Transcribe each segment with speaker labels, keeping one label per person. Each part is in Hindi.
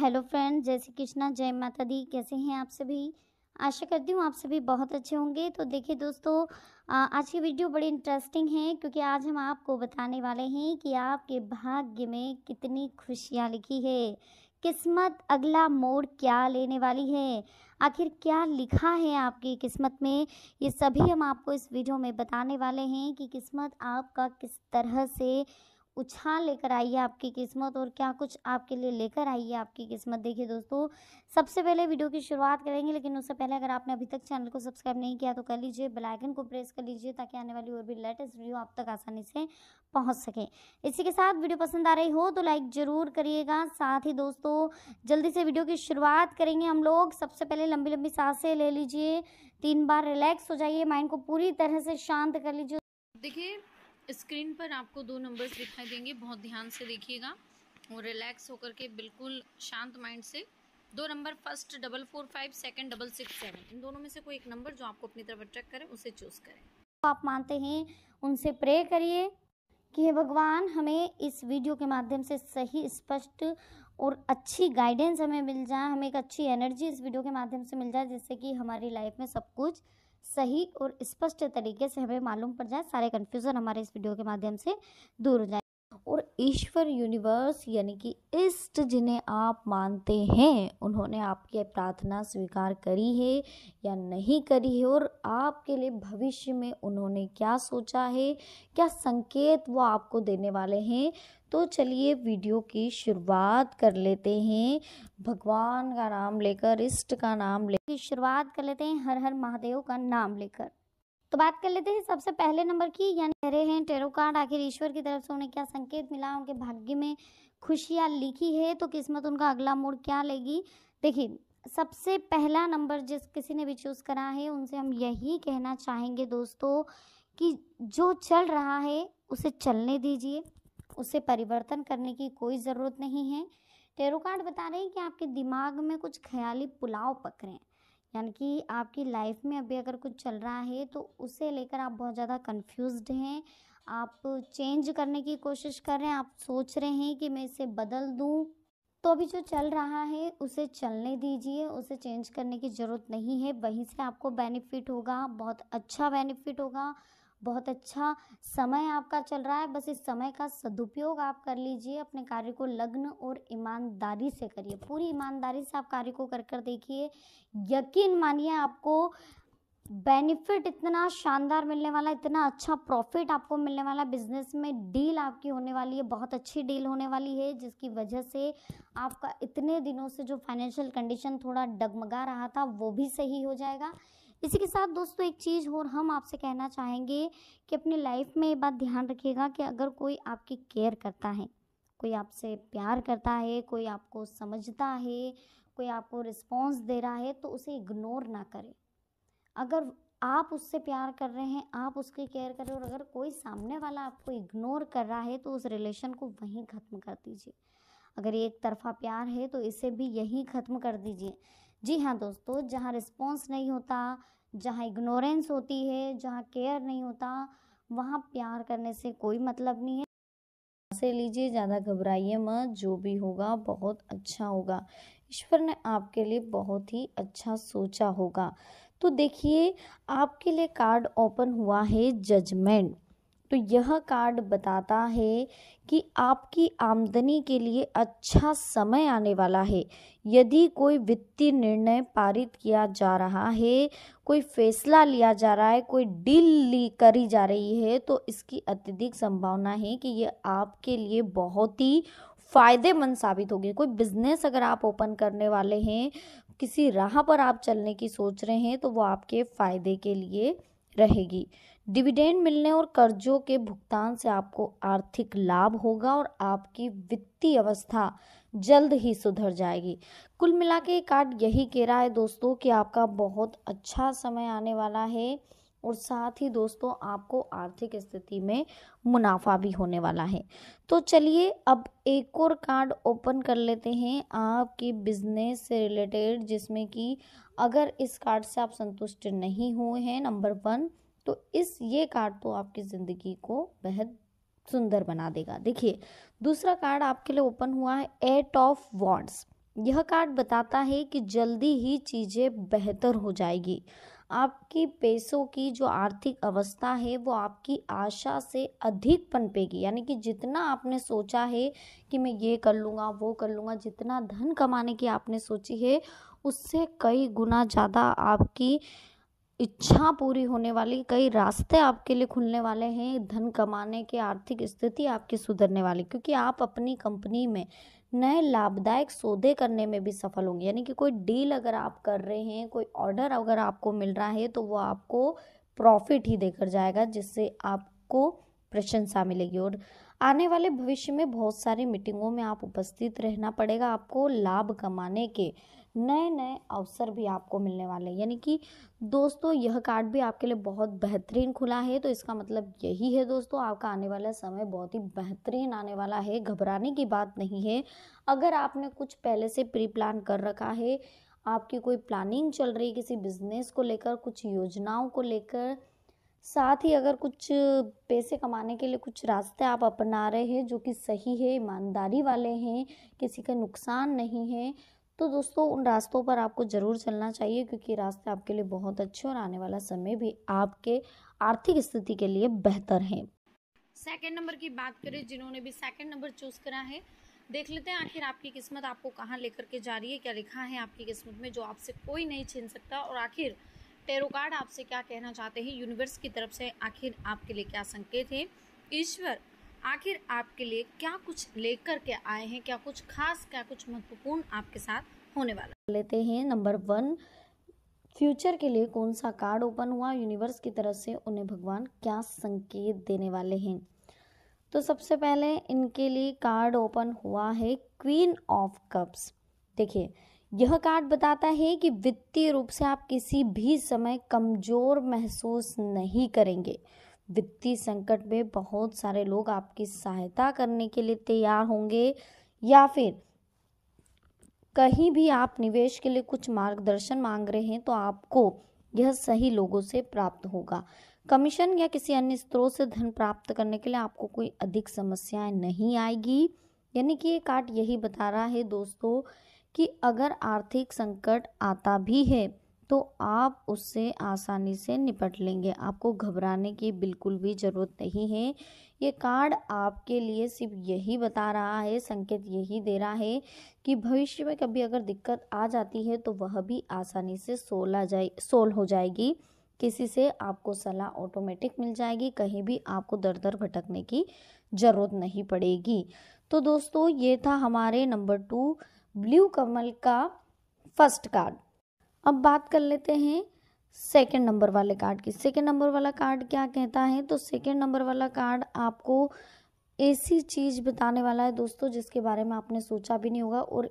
Speaker 1: हेलो फ्रेंड जय श्री कृष्णा जय माता दी कैसे हैं आप सभी आशा करती हूँ आप सभी बहुत अच्छे होंगे तो देखिए दोस्तों आज की वीडियो बड़ी इंटरेस्टिंग है क्योंकि आज हम आपको बताने वाले हैं कि आपके भाग्य में कितनी खुशियाँ लिखी है किस्मत अगला मोड़ क्या लेने वाली है आखिर क्या लिखा है आपकी किस्मत में ये सभी हम आपको इस वीडियो में बताने वाले हैं कि किस्मत आपका किस तरह से उछाल लेकर आई है आपकी किस्मत और क्या कुछ आपके लिए लेकर आई है आपकी किस्मत देखिए दोस्तों सबसे पहले वीडियो की शुरुआत करेंगे लेकिन उससे पहले अगर आपने अभी तक चैनल को सब्सक्राइब नहीं किया तो कर लीजिए बेल आइकन को प्रेस कर लीजिए ताकि आने वाली और भी लेटेस्ट वीडियो आप तक आसानी से पहुंच सके इसी के साथ वीडियो पसंद आ रही हो तो लाइक ज़रूर करिएगा साथ ही दोस्तों जल्दी से वीडियो की शुरुआत करेंगे हम लोग सबसे पहले लंबी लंबी सांसें ले लीजिए तीन बार रिलैक्स हो जाइए माइंड को पूरी तरह से शांत कर लीजिए
Speaker 2: देखिए स्क्रीन पर आपको दो नंबर्स दिखाई देंगे बहुत ध्यान से देखिएगा और रिलैक्स होकर के बिल्कुल शांत माइंड से दो number first double four five second double six seven इन दोनों में से कोई एक नंबर जो आपको अपनी तरफ अट्रैक्ट करें उसे चूज करें
Speaker 1: आप मानते हैं उनसे प्रे करिए कि हे भगवान हमें इस वीडियो के माध्यम से सही स्पष्ट और अच्छी गाइडेंस हमें मिल जाए हमें एक अच्छी एनर्जी इस वीडियो के माध्यम से मिल जाए जिससे कि हमारी लाइफ में सब कुछ सही और स्पष्ट तरीके से हमें मालूम पड़ जाए सारे कन्फ्यूज़न हमारे इस वीडियो के माध्यम से दूर हो जाए और ईश्वर यूनिवर्स यानी कि इष्ट जिन्हें
Speaker 2: आप मानते हैं उन्होंने आपकी प्रार्थना स्वीकार करी है या नहीं करी है और आपके लिए भविष्य में उन्होंने क्या सोचा है क्या संकेत वो आपको देने वाले हैं तो चलिए वीडियो की शुरुआत कर लेते
Speaker 1: हैं भगवान का नाम लेकर इष्ट का नाम लेकर शुरुआत कर लेते हैं हर हर महादेव का नाम लेकर तो बात कर लेते हैं सबसे पहले नंबर की यानी रहे हैं टेरो कार्ड आखिर ईश्वर की तरफ से उन्हें क्या संकेत मिला उनके भाग्य में खुशियाँ लिखी है तो किस्मत उनका अगला मोड़ क्या लेगी देखिए सबसे पहला नंबर जिस किसी ने भी चूज़ करा है उनसे हम यही कहना चाहेंगे दोस्तों कि जो चल रहा है उसे चलने दीजिए उसे परिवर्तन करने की कोई ज़रूरत नहीं है टेरो कार्ड बता रहे हैं कि आपके दिमाग में कुछ ख्याली पुलाव पक रहे हैं यानी कि आपकी लाइफ में अभी अगर कुछ चल रहा है तो उसे लेकर आप बहुत ज़्यादा कंफ्यूज्ड हैं आप चेंज करने की कोशिश कर रहे हैं आप सोच रहे हैं कि मैं इसे बदल दूं तो अभी जो चल रहा है उसे चलने दीजिए उसे चेंज करने की ज़रूरत नहीं है वहीं से आपको बेनिफिट होगा बहुत अच्छा बेनिफिट होगा बहुत अच्छा समय आपका चल रहा है बस इस समय का सदुपयोग आप कर लीजिए अपने कार्य को लग्न और ईमानदारी से करिए पूरी ईमानदारी से आप कार्य को कर कर देखिए यकीन मानिए आपको बेनिफिट इतना शानदार मिलने वाला इतना अच्छा प्रॉफिट आपको मिलने वाला बिजनेस में डील आपकी होने वाली है बहुत अच्छी डील होने वाली है जिसकी वजह से आपका इतने दिनों से जो फाइनेंशियल कंडीशन थोड़ा डगमगा रहा था वो भी सही हो जाएगा इसी के साथ दोस्तों एक चीज़ और हम आपसे कहना चाहेंगे कि अपनी लाइफ में ये बात ध्यान रखिएगा कि अगर कोई आपकी केयर करता है कोई आपसे प्यार करता है कोई आपको समझता है कोई आपको रिस्पॉन्स दे रहा है तो उसे इग्नोर ना करें अगर आप उससे प्यार कर रहे हैं आप उसकी केयर कर रहे हो और अगर कोई सामने वाला आपको इग्नोर कर रहा है तो उस रिलेशन को वहीं ख़त्म कर दीजिए अगर एक तरफा प्यार है तो इसे भी यहीं ख़त्म कर दीजिए जी हाँ दोस्तों जहाँ रिस्पॉन्स नहीं होता जहाँ इग्नोरेंस होती है जहाँ केयर नहीं होता वहाँ प्यार करने से कोई मतलब नहीं है से लीजिए ज़्यादा घबराइए मत जो भी होगा बहुत
Speaker 2: अच्छा होगा ईश्वर ने आपके लिए बहुत ही अच्छा सोचा होगा तो देखिए आपके लिए कार्ड ओपन हुआ है जजमेंट तो यह कार्ड बताता है कि आपकी आमदनी के लिए अच्छा समय आने वाला है यदि कोई वित्तीय निर्णय पारित किया जा रहा है कोई फैसला लिया जा रहा है कोई डील ली करी जा रही है तो इसकी अत्यधिक संभावना है कि यह आपके लिए बहुत ही फ़ायदेमंद साबित होगी कोई बिजनेस अगर आप ओपन करने वाले हैं किसी राह पर आप चलने की सोच रहे हैं तो वो आपके फ़ायदे के लिए रहेगी डिविडेंड मिलने और कर्जों के भुगतान से आपको आर्थिक लाभ होगा और आपकी वित्तीय अवस्था जल्द ही सुधर जाएगी कुल मिला के कार्ड यही कह रहा है दोस्तों कि आपका बहुत अच्छा समय आने वाला है और साथ ही दोस्तों आपको आर्थिक स्थिति में मुनाफा भी होने वाला है तो चलिए अब एक और कार्ड ओपन कर लेते हैं आपकी बिजनेस से रिलेटेड जिसमें कि अगर इस कार्ड से आप संतुष्ट नहीं हुए हैं नंबर वन तो इस ये कार्ड तो आपकी ज़िंदगी को बेहद सुंदर बना देगा देखिए दूसरा कार्ड आपके लिए ओपन हुआ है एट ऑफ वॉन्ड्स यह कार्ड बताता है कि जल्दी ही चीज़ें बेहतर हो जाएगी आपकी पैसों की जो आर्थिक अवस्था है वो आपकी आशा से अधिक पनपेगी यानी कि जितना आपने सोचा है कि मैं ये कर लूँगा वो कर लूँगा जितना धन कमाने की आपने सोची है उससे कई गुना ज़्यादा आपकी इच्छा पूरी होने वाली कई रास्ते आपके लिए खुलने वाले हैं धन कमाने के आर्थिक स्थिति आपकी सुधरने वाली क्योंकि आप अपनी कंपनी में नए लाभदायक सौदे करने में भी सफल होंगे यानी कि कोई डील अगर आप कर रहे हैं कोई ऑर्डर अगर आपको मिल रहा है तो वो आपको प्रॉफिट ही देकर जाएगा जिससे आपको प्रशंसा मिलेगी और आने वाले भविष्य में बहुत सारी मीटिंगों में आप उपस्थित रहना पड़ेगा आपको लाभ कमाने के नए नए अवसर भी आपको मिलने वाले हैं यानी कि दोस्तों यह कार्ड भी आपके लिए बहुत बेहतरीन खुला है तो इसका मतलब यही है दोस्तों आपका आने वाला समय बहुत ही बेहतरीन आने वाला है घबराने की बात नहीं है अगर आपने कुछ पहले से प्री प्लान कर रखा है आपकी कोई प्लानिंग चल रही है किसी बिजनेस को लेकर कुछ योजनाओं को लेकर साथ ही अगर कुछ पैसे कमाने के लिए कुछ रास्ते आप अपना रहे हैं जो कि सही है ईमानदारी वाले हैं किसी का नुकसान नहीं है तो दोस्तों उन रास्तों पर आपको ज़रूर चलना चाहिए क्योंकि रास्ते आपके लिए बहुत अच्छे और आने वाला समय भी आपके आर्थिक स्थिति के लिए बेहतर है सेकेंड नंबर की बात करें जिन्होंने भी सेकेंड नंबर चूज करा है देख लेते हैं आखिर आपकी किस्मत आपको कहाँ लेकर के जा रही है क्या लिखा है आपकी किस्मत में जो आपसे कोई नहीं छीन सकता और आखिर टेरो कार्ड आपसे क्या कहना चाहते हैं यूनिवर्स की तरफ से आखिर आपके लिए क्या संकेत है ईश्वर आखिर आपके लिए क्या कुछ लेकर के आए हैं क्या कुछ खास क्या कुछ महत्वपूर्ण आपके साथ होने वाला लेते हैं नंबर वन फ्यूचर के लिए कौन सा कार्ड ओपन हुआ यूनिवर्स की तरफ से उन्हें भगवान क्या संकेत देने वाले हैं तो सबसे पहले इनके लिए कार्ड ओपन हुआ है क्वीन ऑफ कप्स देखिए यह कार्ड बताता है कि वित्तीय रूप से आप किसी भी समय कमज़ोर महसूस नहीं करेंगे वित्तीय संकट में बहुत सारे लोग आपकी सहायता करने के लिए तैयार होंगे या फिर कहीं भी आप निवेश के लिए कुछ मार्गदर्शन मांग रहे हैं तो आपको यह सही लोगों से प्राप्त होगा कमीशन या किसी अन्य स्रोत से धन प्राप्त करने के लिए आपको कोई अधिक समस्याएं नहीं आएगी यानी कि ये कार्ड यही बता रहा है दोस्तों कि अगर आर्थिक संकट आता भी है तो आप उससे आसानी से निपट लेंगे आपको घबराने की बिल्कुल भी ज़रूरत नहीं है ये कार्ड आपके लिए सिर्फ यही बता रहा है संकेत यही दे रहा है कि भविष्य में कभी अगर दिक्कत आ जाती है तो वह भी आसानी से सोला जाए सोल हो जाएगी किसी से आपको सलाह ऑटोमेटिक मिल जाएगी कहीं भी आपको दर दर भटकने की ज़रूरत नहीं पड़ेगी तो दोस्तों ये था हमारे नंबर टू ब्लू कमल का फर्स्ट कार्ड अब बात कर लेते हैं सेकेंड नंबर वाले कार्ड की सेकेंड नंबर वाला कार्ड क्या कहता है तो सेकेंड नंबर वाला कार्ड आपको ऐसी चीज़ बताने वाला है दोस्तों जिसके बारे में आपने सोचा भी नहीं होगा और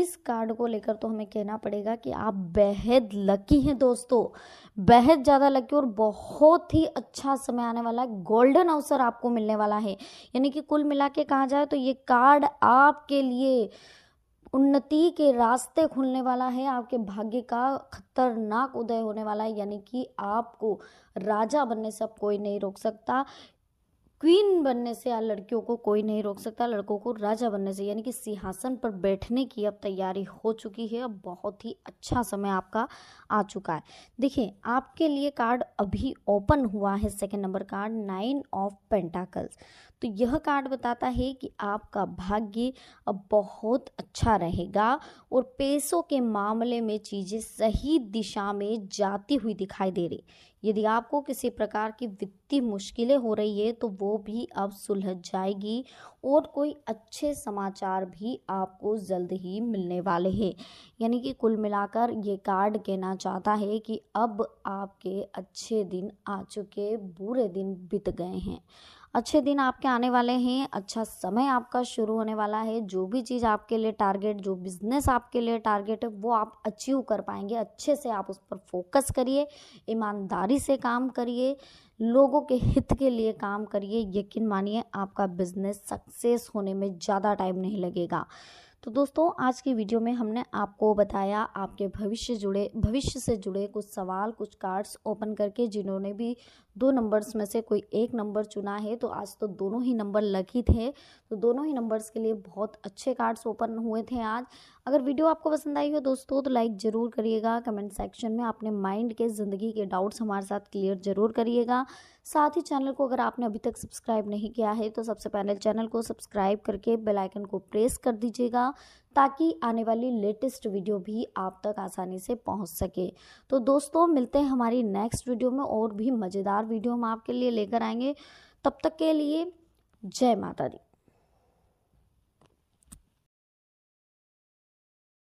Speaker 2: इस कार्ड को लेकर तो हमें कहना पड़ेगा कि आप बेहद लकी हैं दोस्तों बेहद ज़्यादा लकी और बहुत ही अच्छा समय आने वाला है गोल्डन अवसर आपको मिलने वाला है यानी कि कुल मिला के कहा जाए तो ये कार्ड आपके लिए उन्नति के रास्ते खुलने वाला है आपके भाग्य का खतरनाक उदय होने वाला है यानी कि आपको राजा बनने से अब कोई नहीं रोक सकता क्वीन बनने से या लड़कियों को कोई नहीं रोक सकता लड़कों को राजा बनने से यानी कि सिंहासन पर बैठने की अब तैयारी हो चुकी है अब बहुत ही अच्छा समय आपका आ चुका है देखिए आपके लिए कार्ड अभी ओपन हुआ है second number card nine of pentacles तो यह कार्ड बताता है कि आपका भाग्य अब बहुत अच्छा रहेगा और पैसों के मामले में चीज़ें सही दिशा में जाती हुई दिखाई दे रही यदि आपको किसी प्रकार की वित्तीय मुश्किलें हो रही है तो वो भी अब सुलझ जाएगी और कोई अच्छे समाचार भी आपको जल्द ही मिलने वाले हैं यानी कि कुल मिलाकर ये कार्ड कहना चाहता है कि अब आपके अच्छे दिन आ चुके बुरे दिन बीत गए हैं अच्छे दिन आपके आने वाले हैं अच्छा समय आपका शुरू होने वाला है जो भी चीज़ आपके लिए टारगेट जो बिज़नेस आपके लिए टारगेट है वो आप अचीव कर पाएंगे अच्छे से आप उस पर फोकस करिए ईमानदारी से काम करिए लोगों के हित के लिए काम करिए यकीन मानिए आपका बिज़नेस सक्सेस होने में ज़्यादा टाइम नहीं लगेगा तो दोस्तों आज की वीडियो में हमने आपको बताया आपके भविष्य जुड़े भविष्य से जुड़े कुछ सवाल कुछ कार्ड्स ओपन करके जिन्होंने भी दो नंबर्स में से कोई एक नंबर चुना है तो आज तो दोनों ही नंबर लकी थे तो दोनों ही नंबर्स के लिए बहुत अच्छे कार्ड्स ओपन हुए थे आज अगर वीडियो आपको पसंद आई हो दोस्तों तो लाइक ज़रूर करिएगा कमेंट सेक्शन में अपने माइंड के ज़िंदगी के डाउट्स हमारे साथ क्लियर ज़रूर करिएगा साथ ही चैनल को अगर आपने अभी तक सब्सक्राइब नहीं किया है तो सबसे पहले चैनल को सब्सक्राइब करके बेल आइकन को प्रेस कर दीजिएगा ताकि आने वाली लेटेस्ट वीडियो भी आप तक आसानी से पहुंच सके तो दोस्तों मिलते हैं हमारी नेक्स्ट वीडियो में और भी मज़ेदार वीडियो हम आपके लिए लेकर आएंगे तब तक के लिए जय माता दी